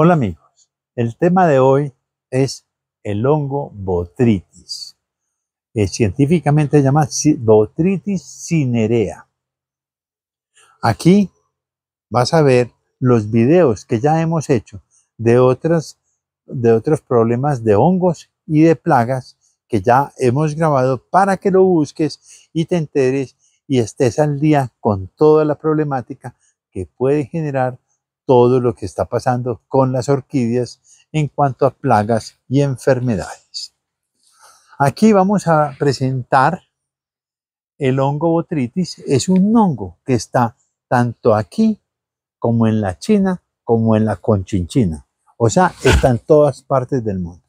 Hola amigos, el tema de hoy es el hongo botritis, es eh, científicamente llamado botritis cinerea. Aquí vas a ver los videos que ya hemos hecho de, otras, de otros problemas de hongos y de plagas que ya hemos grabado para que lo busques y te enteres y estés al día con toda la problemática que puede generar todo lo que está pasando con las orquídeas en cuanto a plagas y enfermedades. Aquí vamos a presentar el hongo botritis. Es un hongo que está tanto aquí como en la China, como en la Conchinchina. O sea, está en todas partes del mundo.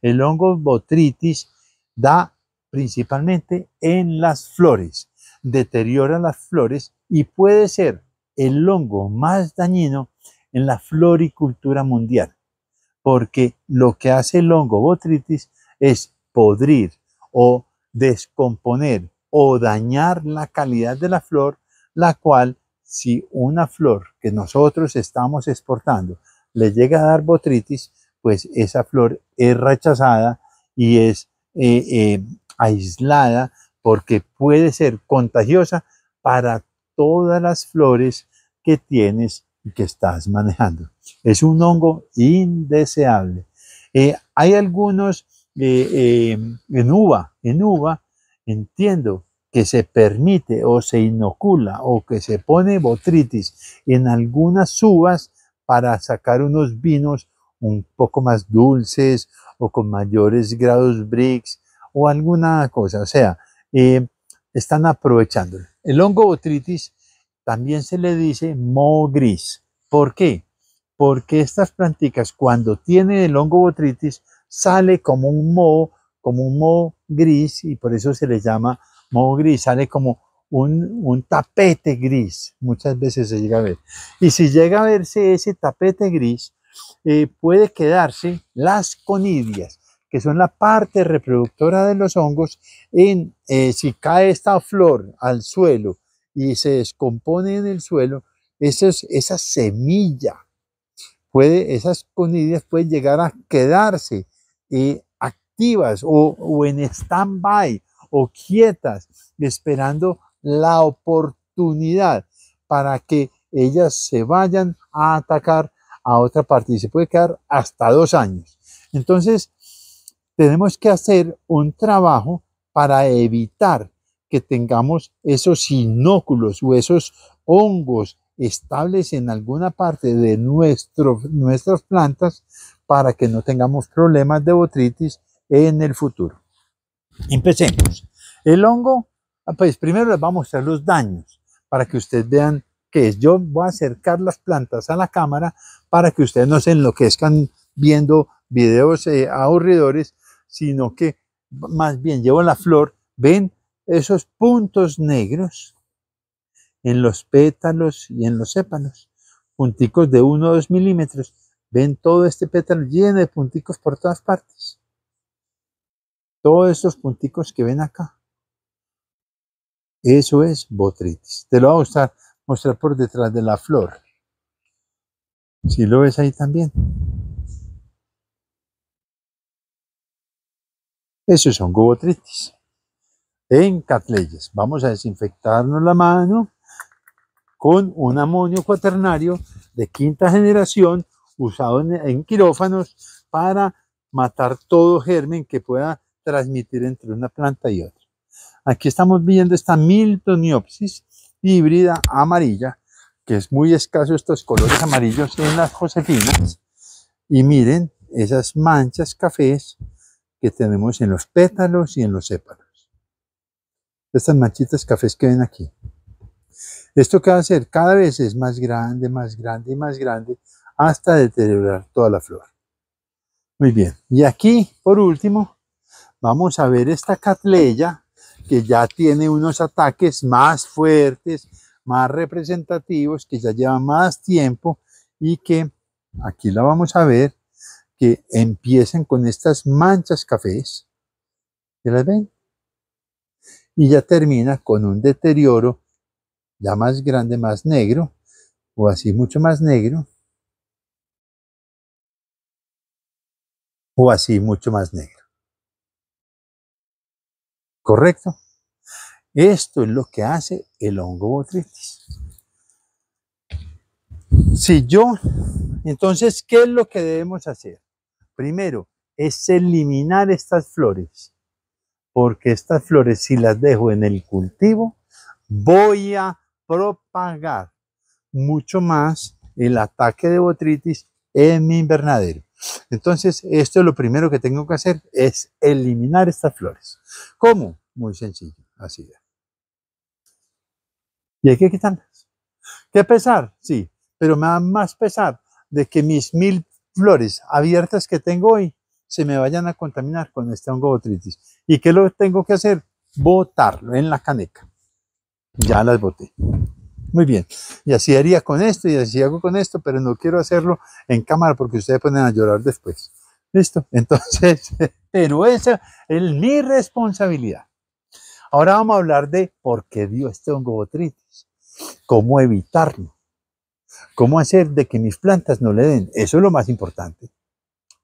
El hongo botritis da principalmente en las flores, deteriora las flores y puede ser el hongo más dañino en la floricultura mundial, porque lo que hace el hongo botritis es podrir o descomponer o dañar la calidad de la flor, la cual si una flor que nosotros estamos exportando le llega a dar botritis, pues esa flor es rechazada y es eh, eh, aislada porque puede ser contagiosa para todas las flores que tienes que estás manejando. Es un hongo indeseable. Eh, hay algunos eh, eh, en uva, en uva, entiendo que se permite o se inocula o que se pone botritis en algunas uvas para sacar unos vinos un poco más dulces o con mayores grados bricks o alguna cosa. O sea, están aprovechando El hongo botritis también se le dice moho gris. ¿Por qué? Porque estas plantitas cuando tiene el hongo botritis sale como un moho, como un moho gris y por eso se le llama moho gris, sale como un, tapete gris, muchas veces se llega a ver. Y si llega a verse ese tapete gris, eh, puede quedarse las conidias, que son la parte reproductora de los hongos, en, eh, si cae esta flor al suelo y se descompone en el suelo, esa semilla, puede, esas conidias pueden llegar a quedarse eh, activas o, o en stand-by o quietas, esperando la oportunidad para que ellas se vayan a atacar a otra parte y se puede quedar hasta dos años. Entonces, tenemos que hacer un trabajo para evitar que tengamos esos inóculos o esos hongos estables en alguna parte de nuestras plantas para que no tengamos problemas de botritis en el futuro. Empecemos. El hongo, ah, pues primero les voy a mostrar los daños para que ustedes vean qué es. Yo voy a acercar las plantas a la cámara para que ustedes no se enloquezcan viendo videos eh, aburridores, sino que más bien llevo la flor, ven esos puntos negros en los pétalos y en los sépalos, punticos de 1 o 2 milímetros. Ven todo este pétalo lleno de punticos por todas partes. Todos estos punticos que ven acá. Eso es botritis. Te lo voy a mostrar, mostrar por detrás de la flor. Si lo ves ahí también. Esos son gobotritis en Catleyes. Vamos a desinfectarnos la mano con un amonio cuaternario de quinta generación usado en, quirófanos para matar todo germen que pueda transmitir entre una planta y otra. Aquí estamos viendo esta Miltoniopsis híbrida amarilla, que es muy escaso estos colores amarillos en las josefinas. Y miren esas manchas cafés que tenemos en los pétalos y en los sépalos estas manchitas cafés que ven aquí. Esto que va a hacer cada vez es más grande, más grande y más grande hasta deteriorar toda la flor. Muy bien, y aquí por último vamos a ver esta catleya que ya tiene unos ataques más fuertes, más representativos, que ya lleva más tiempo y que aquí la vamos a ver, que empiezan con estas manchas cafés. ¿Ya las ven? y ya termina con un deterioro ya más grande, más negro, o así mucho más negro, o así mucho más negro. ¿Correcto? Esto es lo que hace el hongo botritis. Si yo, entonces, ¿qué es lo que debemos hacer? Primero, es eliminar estas flores porque estas flores si las dejo en el cultivo, voy a propagar mucho más el ataque de botritis en mi invernadero. Entonces, esto es lo primero que tengo que hacer, es eliminar estas flores. ¿Cómo? Muy sencillo, así Y hay que quitarlas. ¿Qué pesar? Sí, pero me da más pesar de que mis mil flores abiertas que tengo hoy se me vayan a contaminar con esta botritis ¿Y qué lo tengo que hacer? Botarlo en la caneca. Ya las boté. Muy bien. Y así haría con esto y así hago con esto, pero no quiero hacerlo en cámara porque ustedes ponen a llorar después. ¿Listo? Entonces, pero esa es mi responsabilidad. Ahora vamos a hablar de por qué dio este botritis cómo evitarlo, cómo hacer de que mis plantas no le den. Eso es lo más importante.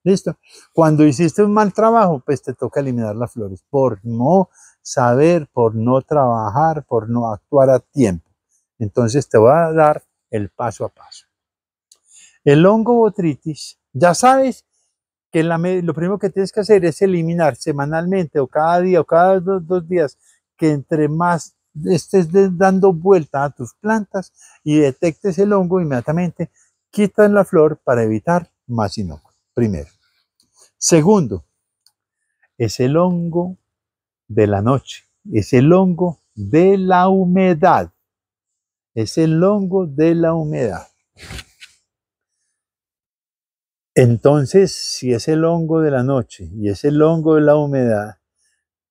Listo. Cuando hiciste un mal trabajo, pues te toca eliminar las flores por no saber, por no trabajar, por no actuar a tiempo. Entonces te voy a dar el paso a paso. El hongo botritis, ya sabes que lo primero que tienes que hacer es eliminar semanalmente o cada día o cada dos, días que entre más estés dando vuelta a tus plantas y detectes el hongo inmediatamente, quita la flor para evitar más inocuos. Primero. Segundo, es el hongo de la noche, es el hongo de la humedad, es el hongo de la humedad. Entonces, si es el hongo de la noche y es el hongo de la humedad,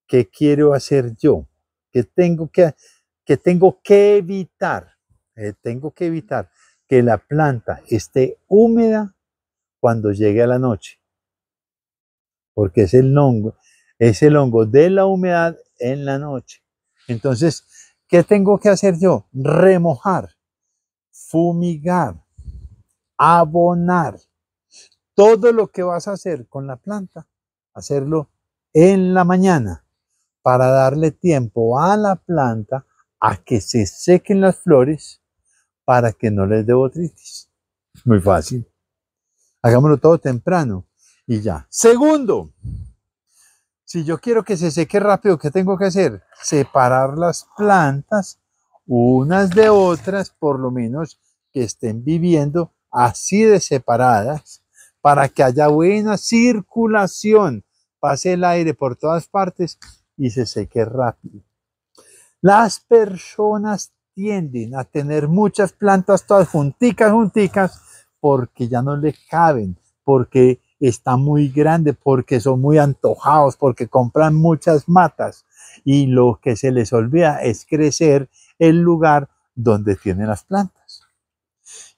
¿qué quiero hacer yo? ¿Qué tengo que, tengo que evitar? Eh, tengo que evitar que la planta esté húmeda cuando llegue a la noche porque es el hongo, es el hongo de la humedad en la noche. Entonces, ¿qué tengo que hacer yo? Remojar, fumigar, abonar. Todo lo que vas a hacer con la planta, hacerlo en la mañana para darle tiempo a la planta a que se sequen las flores para que no les dé botritis. Muy fácil. Hagámoslo todo temprano y ya. Segundo, si yo quiero que se seque rápido, ¿qué tengo que hacer? Separar las plantas unas de otras, por lo menos que estén viviendo así de separadas, para que haya buena circulación, pase el aire por todas partes y se seque rápido. Las personas tienden a tener muchas plantas todas junticas, junticas, porque ya no le caben, porque está muy grande porque son muy antojados, porque compran muchas matas y lo que se les olvida es crecer el lugar donde tienen las plantas.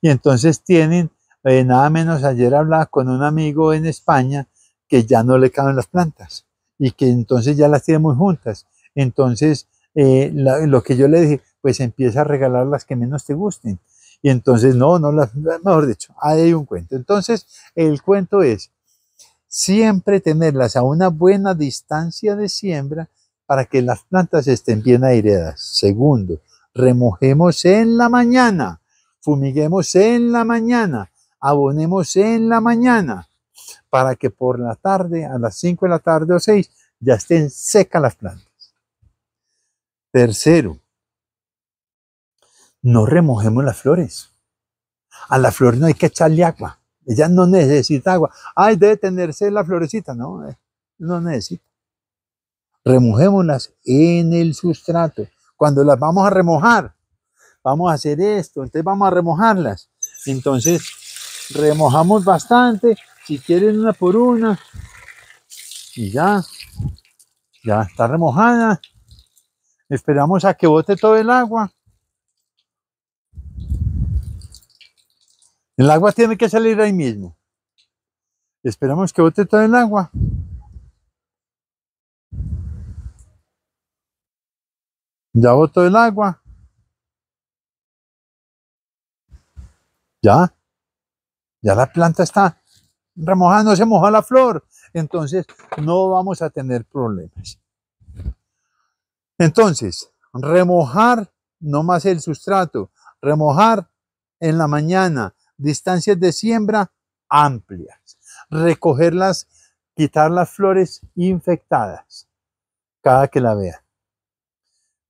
Y entonces tienen, eh, nada menos ayer hablaba con un amigo en España que ya no le caben las plantas y que entonces ya las tiene muy juntas. Entonces, eh, lo que yo le dije, pues empieza a regalar las que menos te gusten y entonces, no, no, las mejor dicho, hay un cuento. Entonces, el cuento es siempre tenerlas a una buena distancia de siembra para que las plantas estén bien aireadas. Segundo, remojemos en la mañana, fumiguemos en la mañana, abonemos en la mañana, para que por la tarde, a las 5 de la tarde o 6, ya estén secas las plantas. Tercero, no remojemos las flores. A la flor no hay que echarle agua. Ella no necesita agua. Ay, debe tenerse la florecita. No, eh, no necesita. Remojémoslas en el sustrato. Cuando las vamos a remojar, vamos a hacer esto. Entonces vamos a remojarlas. Entonces, remojamos bastante. Si quieren una por una. Y ya. Ya está remojada. Esperamos a que bote todo el agua El agua tiene que salir ahí mismo. Esperamos que bote todo el agua. Ya botó el agua. Ya. Ya la planta está remojando, se moja la flor. Entonces no vamos a tener problemas. Entonces, remojar no más el sustrato, remojar en la mañana, distancias de siembra amplias, recogerlas, quitar las flores infectadas cada que la vea.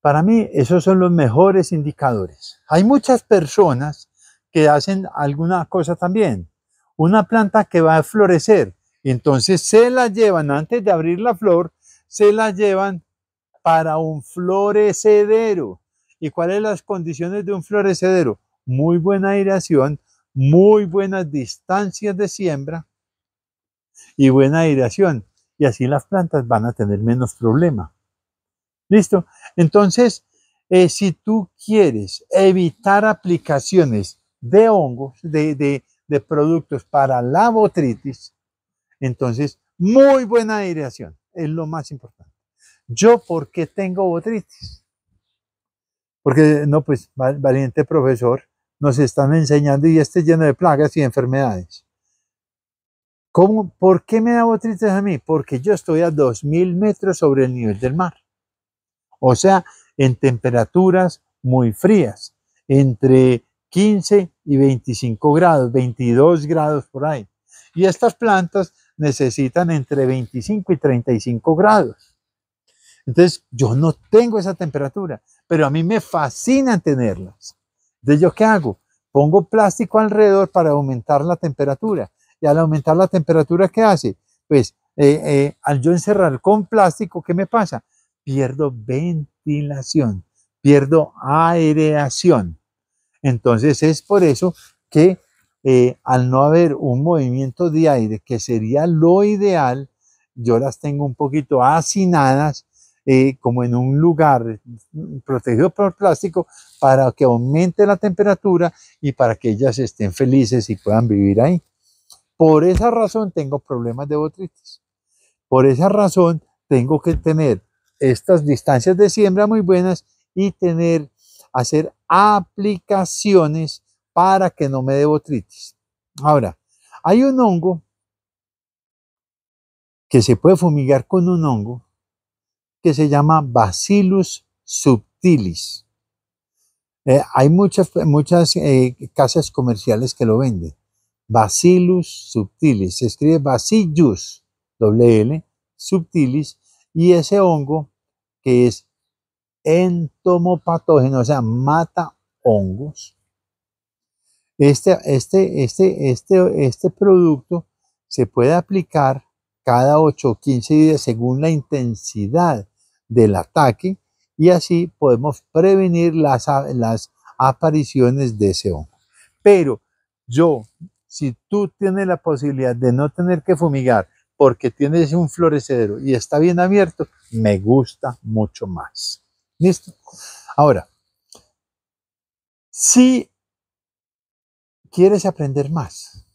Para mí esos son los mejores indicadores. Hay muchas personas que hacen alguna cosa también. Una planta que va a florecer, entonces se la llevan antes de abrir la flor, se la llevan para un florecedero. ¿Y cuáles son las condiciones de un florecedero? Muy buena aireación, muy buenas distancias de siembra y buena aireación. Y así las plantas van a tener menos problema. ¿Listo? Entonces, eh, si tú quieres evitar aplicaciones de hongos, de, de productos para la botritis, entonces, muy buena aireación es lo más importante. Yo, ¿por qué tengo botritis? Porque, no, pues, valiente profesor, nos están enseñando y este lleno de plagas y enfermedades. ¿Cómo? ¿Por qué me da botrites a mí? Porque yo estoy a 2.000 metros sobre el nivel del mar. O sea, en temperaturas muy frías, entre 15 y 25 grados, 22 grados por ahí. Y estas plantas necesitan entre 25 y 35 grados. Entonces, yo no tengo esa temperatura, pero a mí me fascina tenerlas. ¿De ¿yo qué hago? Pongo plástico alrededor para aumentar la temperatura. Y al aumentar la temperatura, ¿qué hace? Pues eh, eh, al yo encerrar con plástico, ¿qué me pasa? Pierdo ventilación, pierdo aireación. Entonces es por eso que eh, al no haber un movimiento de aire, que sería lo ideal, yo las tengo un poquito hacinadas eh, como en un lugar protegido por plástico para que aumente la temperatura y para que ellas estén felices y puedan vivir ahí. Por esa razón tengo problemas de botritis. Por esa razón tengo que tener estas distancias de siembra muy buenas y tener, hacer aplicaciones para que no me dé botritis. Ahora, hay un hongo que se puede fumigar con un hongo que se llama Bacillus subtilis. Eh, hay muchas, muchas eh, casas comerciales que lo venden. Bacillus subtilis. Se escribe Bacillus, doble subtilis. Y ese hongo que es entomopatógeno, o sea, mata hongos. Este, este, este, este, este producto se puede aplicar cada 8 o 15 días según la intensidad del ataque y así podemos prevenir las, apariciones de ese hongo. Pero yo, si tú tienes la posibilidad de no tener que fumigar porque tienes un florecedero y está bien abierto, me gusta mucho más. ¿Listo? Ahora, si quieres aprender más,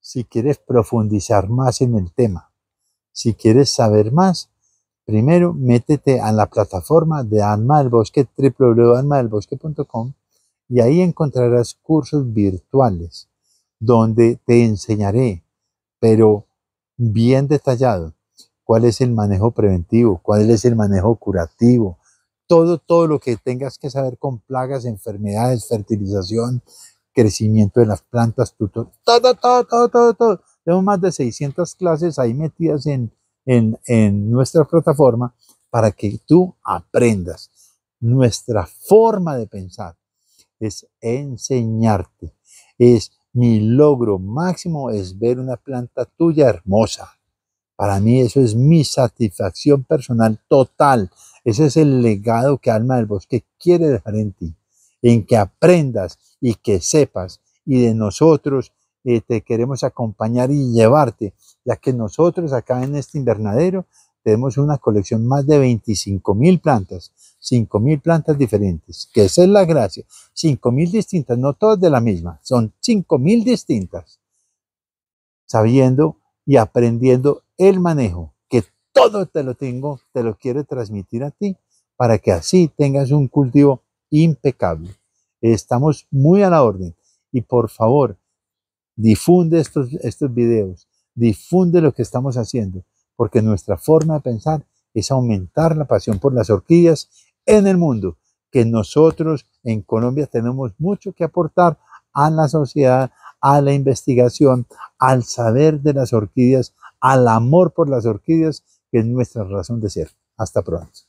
si quieres profundizar más en el tema, si quieres saber más, Primero, métete a la plataforma de Alma del Bosque, www.almadelbosque.com, y ahí encontrarás cursos virtuales donde te enseñaré, pero bien detallado, cuál es el manejo preventivo, cuál es el manejo curativo, todo, todo lo que tengas que saber con plagas, enfermedades, fertilización, crecimiento de las plantas, todo, todo, todo, todo, todo. Tenemos más de 600 clases ahí metidas en en, nuestra plataforma para que tú aprendas. Nuestra forma de pensar es enseñarte, es mi logro máximo es ver una planta tuya hermosa. Para mí eso es mi satisfacción personal total. Ese es el legado que Alma del Bosque quiere dejar en ti, en que aprendas y que sepas y de nosotros eh, te queremos acompañar y llevarte, ya que nosotros acá en este invernadero tenemos una colección más de 25 mil plantas, 5 mil plantas diferentes, que esa es la gracia, 5 mil distintas, no todas de la misma, son 5 mil distintas, sabiendo y aprendiendo el manejo, que todo te lo tengo, te lo quiero transmitir a ti, para que así tengas un cultivo impecable. Estamos muy a la orden y por favor, Difunde estos, estos videos, difunde lo que estamos haciendo, porque nuestra forma de pensar es aumentar la pasión por las orquídeas en el mundo, que nosotros en Colombia tenemos mucho que aportar a la sociedad, a la investigación, al saber de las orquídeas, al amor por las orquídeas, que es nuestra razón de ser. Hasta pronto.